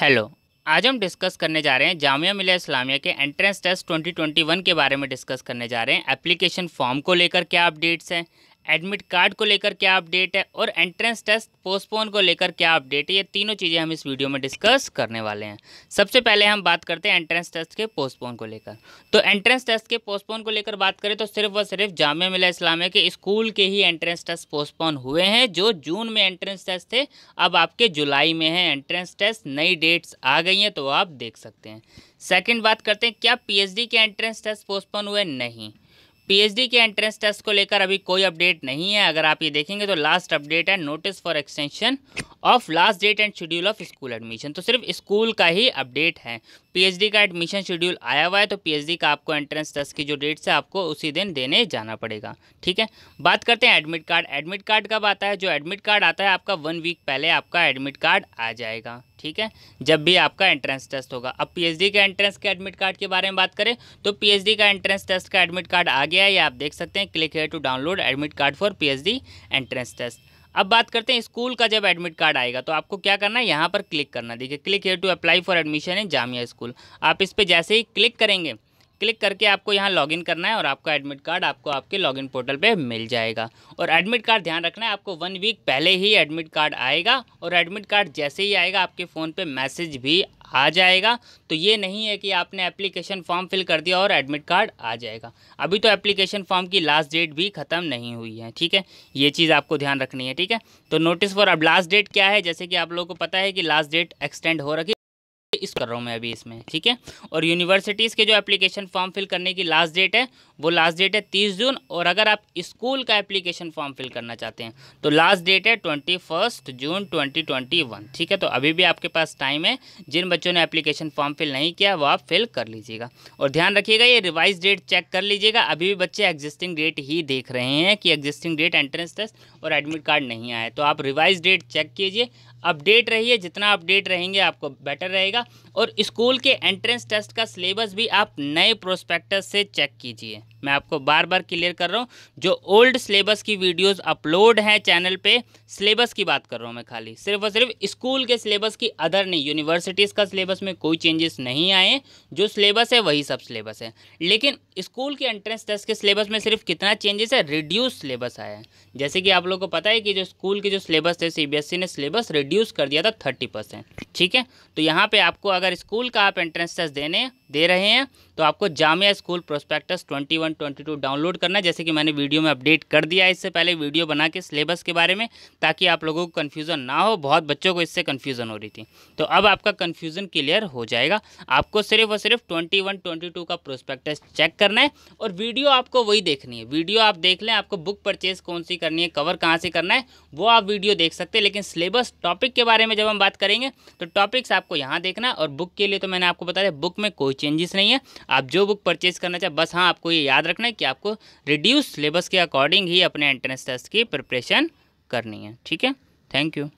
hello आज हम discuss करने जा रहे हैं जामिया मिलिया इस्लामिया के एंट्रेंस टेस्ट 2021 के बारे में डिस्कस करने जा रहे हैं एप्लीकेशन फॉर्म को लेकर क्या अपडेट्स हैं एडमिट कार्ड को लेकर क्या अपडेट है और एंट्रेंस टेस्ट पोस्टपोन को लेकर क्या अपडेट है ये तीनों चीज़ें हम इस वीडियो में डिस्कस करने वाले हैं सबसे पहले हम बात करते हैं एंट्रेंस टेस्ट के पोस्टपोन को लेकर तो एंट्रेंस टेस्ट के पोस्टपोन को लेकर बात करें तो सिर्फ व सिर्फ जामिया मिला इस्लामिया के स्कूल के ही एंट्रेंस टेस्ट पोस्टपोन हुए हैं जो जून में एंट्रेंस टेस्ट थे अब आपके जुलाई में हैं एंट्रेंस टेस्ट नई डेट्स आ गई हैं तो आप देख सकते हैं सेकेंड बात करते हैं क्या पी के एंट्रेंस टेस्ट पोस्टपोन हुए नहीं पीएचडी के एंट्रेंस टेस्ट को लेकर अभी कोई अपडेट नहीं है अगर आप ये देखेंगे तो लास्ट अपडेट है notice for extension of last date and schedule of school admission तो सिर्फ स्कूल का ही अपडेट है पीएचडी का एडमिशन शेड्यूल आया हुआ है तो पीएचडी का आपको एंट्रेंस टेस्ट की जो डेट है आपको उसी दिन देने जाना पड़ेगा ठीक है बात करते हैं एडमिट कार्ड एडमिट कार्ड कब आता है जो एडमिट कार्ड आता है आपका वन वीक पहले आपका एडमिट कार्ड आ जाएगा ठीक है जब भी आपका एंट्रेंस टेस्ट होगा अब पीएचडी के एंट्रेंस के एडमिट कार्ड के बारे में बात करें तो पीएचडी का एंट्रेंस टेस्ट का एडमिट कार्ड आ गया है या आप देख सकते हैं क्लिक है to download admit card for P entrance test अब बात करते हैं स्कूल का जब एडमिट कार्ड आएगा तो आपको क्या करना है यहाँ पर क्लिक करना देखिए click here to apply for admission in Jamia school आप इस पर जैसे ही क्लिक करेंगे क्लिक करके आपको यहाँ लॉगिन करना है और आपका एडमिट कार्ड आपको आपके लॉगिन पोर्टल पे मिल जाएगा और एडमिट कार्ड ध्यान रखना है आपको वन वीक पहले ही एडमिट कार्ड आएगा और एडमिट कार्ड जैसे ही आएगा आपके फ़ोन पे मैसेज भी आ जाएगा तो ये नहीं है कि आपने एप्लीकेशन फॉर्म फिल कर दिया और एडमिट कार्ड आ जाएगा अभी तो एप्लीकेशन फॉर्म की लास्ट डेट भी ख़त्म नहीं हुई है ठीक है ये चीज़ आपको ध्यान रखनी है ठीक है तो नोटिस फॉर अब लास्ट डेट क्या है जैसे कि आप लोगों को पता है कि लास्ट डेट एक्सटेंड हो रखी इस कर रहा हूँ मैं अभी इसमें ठीक है और यूनिवर्सिटीज़ के जो एप्लीकेशन फॉर्म फिल करने की लास्ट डेट है वो लास्ट डेट है तीस जून और अगर आप स्कूल का एप्लीकेशन फॉर्म फिल करना चाहते हैं तो लास्ट डेट है twenty first June twenty twenty one ठीक है तो अभी भी आपके पास टाइम है जिन बच्चों ने एप्लीकेशन फॉर्म फिल नहीं किया वो आप फिल कर लीजिएगा और ध्यान रखिएगा ये रिवाइज डेट चेक कर लीजिएगा अभी भी बच्चे एग्जिस्टिंग डेट ही देख रहे हैं कि एग्जिस्टिंग डेट एंट्रेंस टेस्ट और एडमिट कार्ड नहीं आए तो आप रिवाइज डेट चेक कीजिए अपडेट रहिए जितना अपडेट रहेंगे आपको बेटर रहेगा और स्कूल के एंट्रेंस टेस्ट का सिलेबस भी आप नए प्रोस्पेक्टस से चेक कीजिए मैं आपको बार बार क्लियर कर रहा हूँ जो ओल्ड सिलेबस की वीडियोस अपलोड हैं चैनल पे सिलेबस की बात कर रहा हूँ मैं खाली सिर्फ और सिर्फ स्कूल के सिलेबस की अदर नहीं यूनिवर्सिटीज़ का सिलेबस में कोई चेंजेस नहीं आए जो सिलेबस है वही सब सिलेबस है लेकिन स्कूल के एंट्रेंस टेस्ट के सिलेबस में सिर्फ कितना चेंजेस है रिड्यूस सिलेबस आया है जैसे कि आप लोग को पता है कि जो स्कूल के जो सिलेबस थे सी ने सिलेबस रिड्यूस कर दिया था थर्टी ठीक है तो यहाँ पर आपको अगर स्कूल का आप एंट्रेंस टेस्ट देने दे रहे हैं तो आपको जामिया स्कूल प्रोस्पेक्टस 21 22 डाउनलोड करना है जैसे कि मैंने वीडियो में अपडेट कर दिया इससे पहले वीडियो बना के सिलेबस के बारे में ताकि आप लोगों को कन्फ्यूज़न ना हो बहुत बच्चों को इससे कन्फ्यूज़न हो रही थी तो अब आपका कन्फ्यूज़न क्लियर हो जाएगा आपको सिर्फ और सिर्फ ट्वेंटी वन का प्रोस्पेक्टस चेक करना है और वीडियो आपको वही देखनी है वीडियो आप देख लें आपको बुक परचेज कौन सी करनी है कवर कहाँ से करना है वो आप वीडियो देख सकते हैं लेकिन सिलेबस टॉपिक के बारे में जब हम बात करेंगे तो टॉपिक्स आपको यहाँ देखना और बुक के लिए तो मैंने आपको बताया बुक में कोई चेंजेस नहीं है आप जो बुक परचेज करना चाहें बस हाँ आपको ये याद रखना है कि आपको रिड्यूस सिलेबस के अकॉर्डिंग ही अपने एंट्रेंस टेस्ट की प्रिपरेशन करनी है ठीक है थैंक यू